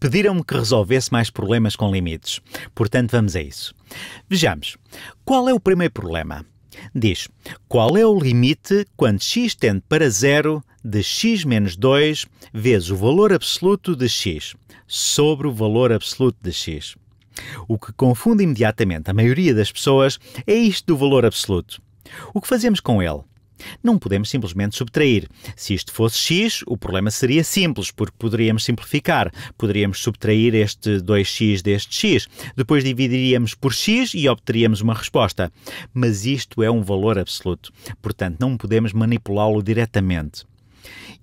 pediram-me que resolvesse mais problemas com limites. Portanto, vamos a isso. Vejamos. Qual é o primeiro problema? Diz: qual é o limite quando x tende para zero de x menos 2 vezes o valor absoluto de x sobre o valor absoluto de x? O que confunde imediatamente a maioria das pessoas é isto do valor absoluto. O que fazemos com ele? Não podemos simplesmente subtrair. Se isto fosse x, o problema seria simples, porque poderíamos simplificar. Poderíamos subtrair este 2x deste x. Depois dividiríamos por x e obteríamos uma resposta. Mas isto é um valor absoluto, portanto não podemos manipulá-lo diretamente.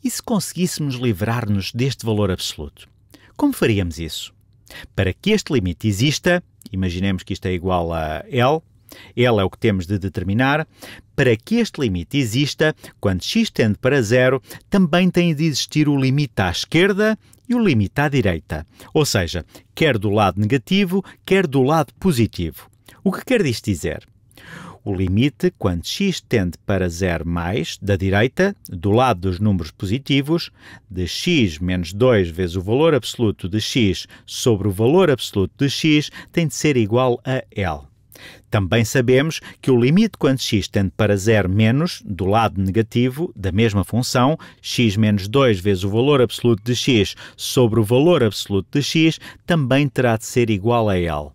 E se conseguíssemos livrar-nos deste valor absoluto? Como faríamos isso? Para que este limite exista, imaginemos que isto é igual a L, ele é o que temos de determinar. Para que este limite exista, quando x tende para zero, também tem de existir o limite à esquerda e o limite à direita, ou seja, quer do lado negativo, quer do lado positivo. O que quer isto dizer? O limite, quando x tende para zero mais, da direita, do lado dos números positivos, de x menos 2 vezes o valor absoluto de x sobre o valor absoluto de x, tem de ser igual a L. Também sabemos que o limite quando x tende para zero menos, do lado negativo da mesma função, x menos 2 vezes o valor absoluto de x sobre o valor absoluto de x, também terá de ser igual a L.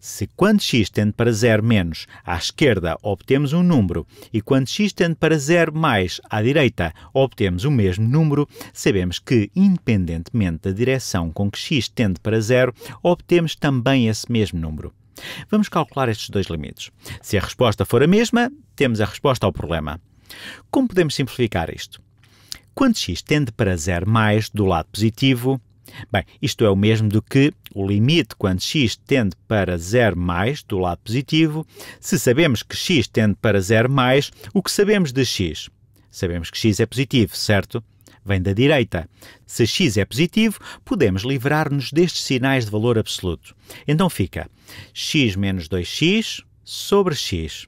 Se quando x tende para zero menos, à esquerda obtemos um número, e quando x tende para zero mais, à direita obtemos o mesmo número, sabemos que, independentemente da direção com que x tende para zero, obtemos também esse mesmo número. Vamos calcular estes dois limites. Se a resposta for a mesma, temos a resposta ao problema. Como podemos simplificar isto? Quando x tende para zero mais do lado positivo, bem, isto é o mesmo do que o limite quando x tende para zero mais do lado positivo. Se sabemos que x tende para zero mais, o que sabemos de x? Sabemos que x é positivo, certo? vem da direita. Se x é positivo, podemos livrar-nos destes sinais de valor absoluto. Então fica x menos 2x sobre x.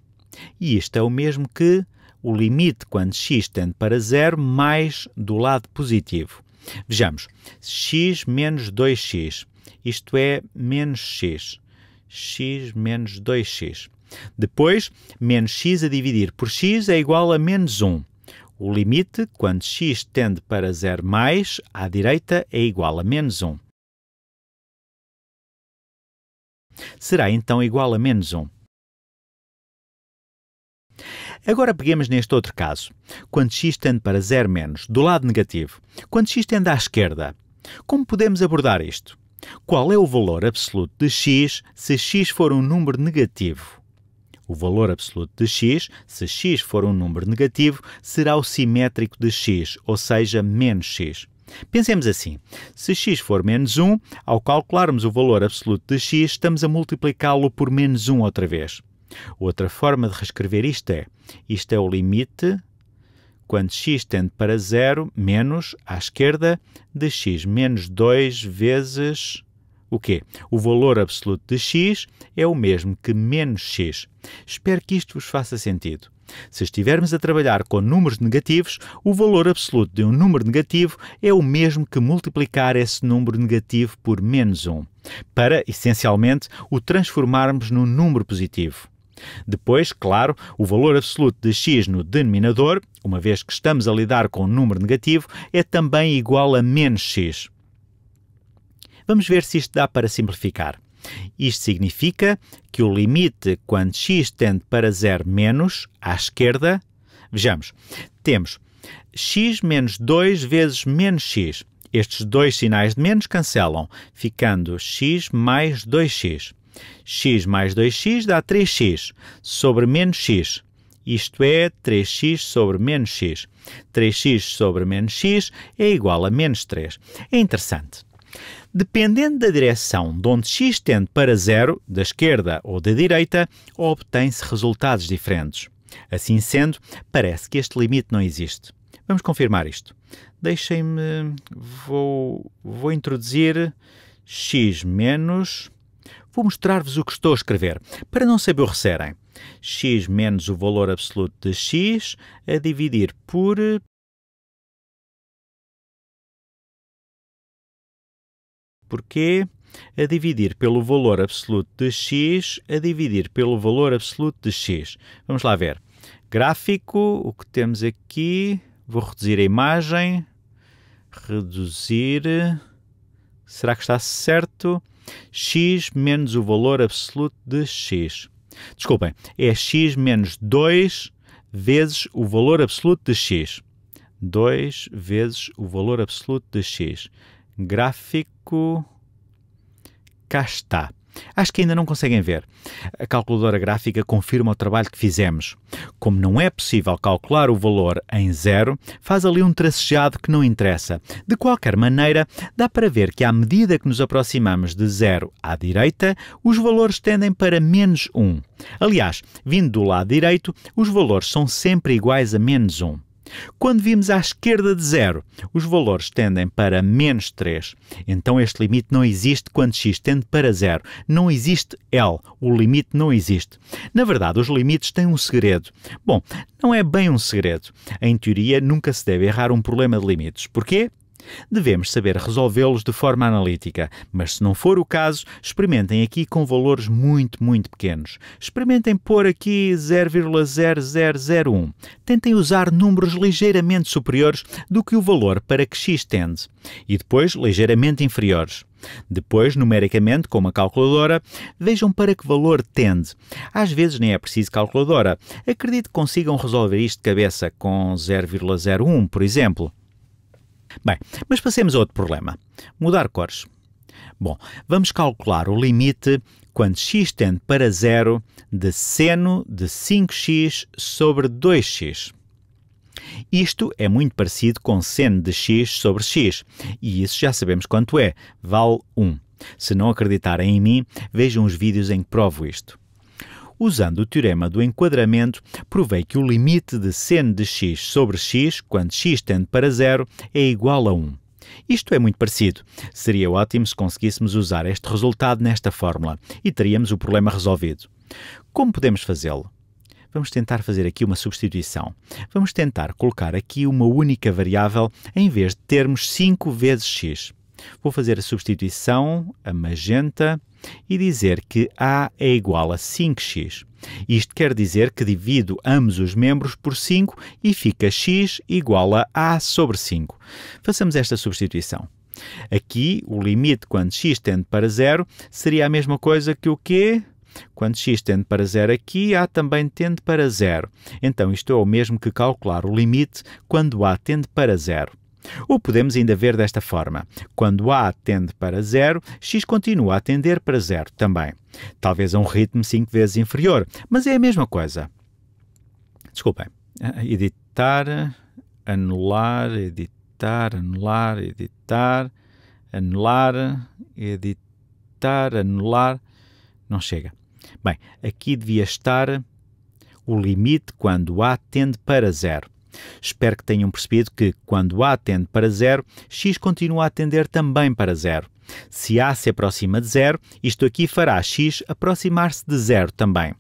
E isto é o mesmo que o limite quando x tende para zero mais do lado positivo. Vejamos, x menos 2x, isto é menos x, x menos 2x. Depois, menos x a dividir por x é igual a menos 1. O limite, quando x tende para zero mais, à direita é igual a menos 1. Será então igual a menos 1. Agora peguemos neste outro caso. Quando x tende para zero menos, do lado negativo. Quando x tende à esquerda. Como podemos abordar isto? Qual é o valor absoluto de x se x for um número negativo? O valor absoluto de x, se x for um número negativo, será o simétrico de x, ou seja, menos x. Pensemos assim: se x for menos 1, ao calcularmos o valor absoluto de x, estamos a multiplicá-lo por menos 1 outra vez. Outra forma de reescrever isto é: isto é o limite quando x tende para zero menos à esquerda de x menos 2 vezes o quê? O valor absoluto de x é o mesmo que menos x. Espero que isto vos faça sentido. Se estivermos a trabalhar com números negativos, o valor absoluto de um número negativo é o mesmo que multiplicar esse número negativo por menos 1, para, essencialmente, o transformarmos num número positivo. Depois, claro, o valor absoluto de x no denominador, uma vez que estamos a lidar com um número negativo, é também igual a menos x. Vamos ver se isto dá para simplificar. Isto significa que o limite quando x tende para zero menos, à esquerda, vejamos, temos x menos 2 vezes menos x. Estes dois sinais de menos cancelam, ficando x mais 2x. x mais 2x dá 3x sobre menos x. Isto é 3x sobre menos x. 3x sobre menos x é igual a menos 3. É interessante. Dependendo da direção de onde x tende para zero, da esquerda ou da direita, obtém-se resultados diferentes. Assim sendo, parece que este limite não existe. Vamos confirmar isto. Deixem-me. Vou, vou introduzir x menos. Vou mostrar-vos o que estou a escrever, para não se aborrecerem. x menos o valor absoluto de x a dividir por Porquê? A dividir pelo valor absoluto de x, a dividir pelo valor absoluto de x. Vamos lá ver. Gráfico, o que temos aqui, vou reduzir a imagem, reduzir, será que está certo? x menos o valor absoluto de x. Desculpem, é x menos 2 vezes o valor absoluto de x. 2 vezes o valor absoluto de x gráfico. Cá está. Acho que ainda não conseguem ver. A calculadora gráfica confirma o trabalho que fizemos. Como não é possível calcular o valor em zero, faz ali um tracejado que não interessa. De qualquer maneira, dá para ver que à medida que nos aproximamos de zero à direita, os valores tendem para menos 1. Aliás, vindo do lado direito, os valores são sempre iguais a menos 1. Quando vimos à esquerda de zero, os valores tendem para menos 3. Então este limite não existe quando x tende para zero. Não existe L. O limite não existe. Na verdade, os limites têm um segredo. Bom, não é bem um segredo. Em teoria, nunca se deve errar um problema de limites. Porquê? Devemos saber resolvê-los de forma analítica, mas se não for o caso, experimentem aqui com valores muito, muito pequenos. Experimentem pôr aqui 0,0001. Tentem usar números ligeiramente superiores do que o valor para que x tende, e depois ligeiramente inferiores. Depois, numericamente, com uma calculadora, vejam para que valor tende. Às vezes nem é preciso calculadora. Acredito que consigam resolver isto de cabeça com 0,01, por exemplo. Bem, mas passemos a outro problema: mudar cores. Bom, vamos calcular o limite quando x tende para zero de seno de 5x sobre 2x. Isto é muito parecido com seno de x sobre x, e isso já sabemos quanto é, vale 1. Se não acreditarem em mim, vejam os vídeos em que provo isto usando o teorema do enquadramento, provei que o limite de seno de x sobre x, quando x tende para zero, é igual a 1. Isto é muito parecido. Seria ótimo se conseguíssemos usar este resultado nesta fórmula e teríamos o problema resolvido. Como podemos fazê-lo? Vamos tentar fazer aqui uma substituição. Vamos tentar colocar aqui uma única variável em vez de termos 5 vezes x. Vou fazer a substituição, a magenta, e dizer que A é igual a 5x. Isto quer dizer que divido ambos os membros por 5 e fica x igual a A sobre 5. Façamos esta substituição. Aqui, o limite quando x tende para zero seria a mesma coisa que o quê? Quando x tende para zero aqui, a também tende para zero. Então, isto é o mesmo que calcular o limite quando a tende para zero. O podemos ainda ver desta forma. Quando A tende para zero, X continua a tender para zero também. Talvez a um ritmo 5 vezes inferior, mas é a mesma coisa. Desculpem. Ah, editar, anular, editar, anular, editar, anular, editar, anular. Não chega. Bem, aqui devia estar o limite quando A tende para zero. Espero que tenham percebido que, quando A tende para zero, x continua a tender também para zero. Se A se aproxima de zero, isto aqui fará x aproximar-se de zero também.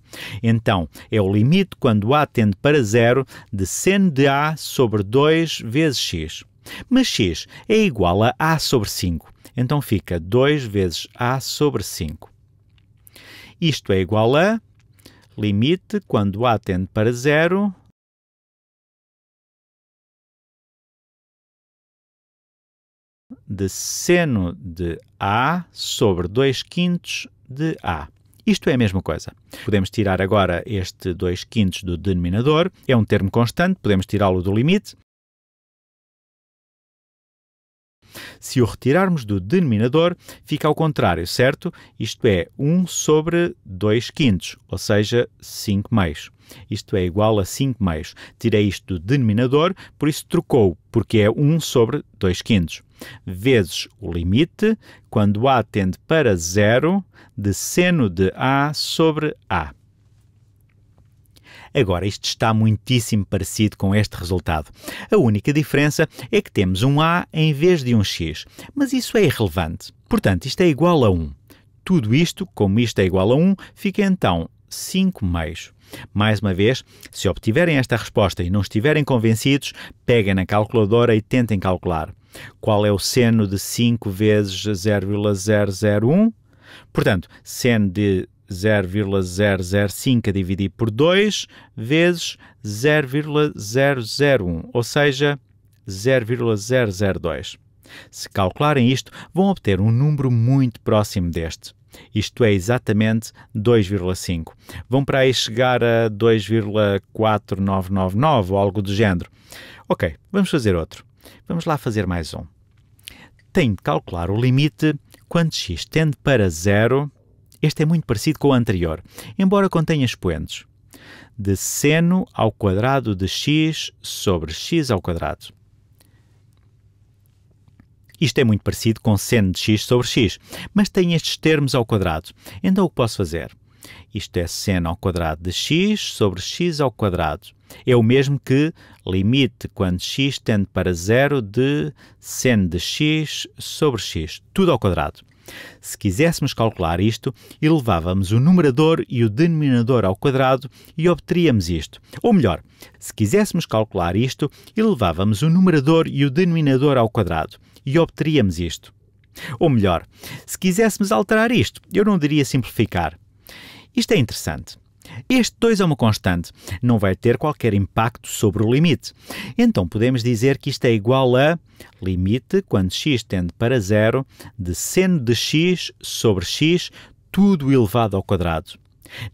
Então, é o limite quando A tende para zero de seno de A sobre 2 vezes x. Mas x é igual a A sobre 5, então fica 2 vezes A sobre 5. Isto é igual a limite quando A tende para zero de seno de A sobre 2 quintos de A. Isto é a mesma coisa. Podemos tirar agora este 2 quintos do denominador, é um termo constante, podemos tirá-lo do limite. Se o retirarmos do denominador, fica ao contrário, certo? Isto é 1 sobre 2 quintos, ou seja, 5 meios. Isto é igual a 5 meios. Tirei isto do denominador, por isso trocou, porque é 1 sobre 2 quintos, vezes o limite, quando A tende para zero, de seno de A sobre A. Agora, isto está muitíssimo parecido com este resultado. A única diferença é que temos um A em vez de um X, mas isso é irrelevante. Portanto, isto é igual a 1. Tudo isto, como isto é igual a 1, fica então 5 meios. Mais uma vez, se obtiverem esta resposta e não estiverem convencidos, peguem na calculadora e tentem calcular. Qual é o seno de 5 vezes 0,001? Portanto, seno de 0,005 a dividir por 2 vezes 0,001, ou seja, 0,002. Se calcularem isto, vão obter um número muito próximo deste isto é exatamente 2,5. Vão para aí chegar a 2,4999 ou algo do género. Ok, vamos fazer outro. Vamos lá fazer mais um. Tenho de calcular o limite quando x tende para zero. Este é muito parecido com o anterior, embora contenha expoentes. De seno ao quadrado de x sobre x ao quadrado. Isto é muito parecido com seno de x sobre x, mas tem estes termos ao quadrado. Então o que posso fazer? Isto é seno ao quadrado de x sobre x ao quadrado. É o mesmo que limite quando x tende para zero de seno de x sobre x, tudo ao quadrado. Se quiséssemos calcular isto, elevávamos o numerador e o denominador ao quadrado e obteríamos isto. Ou melhor, se quiséssemos calcular isto, elevávamos o numerador e o denominador ao quadrado e obteríamos isto. Ou melhor, se quiséssemos alterar isto, eu não diria simplificar. Isto é interessante. Este 2 é uma constante, não vai ter qualquer impacto sobre o limite. Então podemos dizer que isto é igual a limite quando x tende para zero de seno de x sobre x, tudo elevado ao quadrado.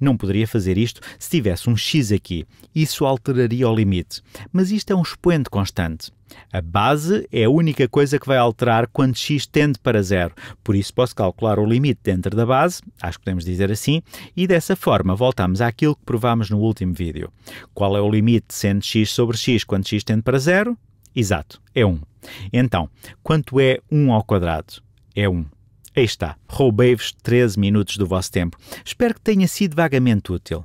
Não poderia fazer isto se tivesse um x aqui. Isso alteraria o limite. Mas isto é um expoente constante. A base é a única coisa que vai alterar quando x tende para zero. Por isso posso calcular o limite dentro da base, acho que podemos dizer assim, e dessa forma voltamos àquilo que provámos no último vídeo. Qual é o limite sendo x sobre x quando x tende para zero? Exato, é 1. Então, quanto é 1 ao quadrado? É 1. Aí está, roubei-vos 13 minutos do vosso tempo. Espero que tenha sido vagamente útil.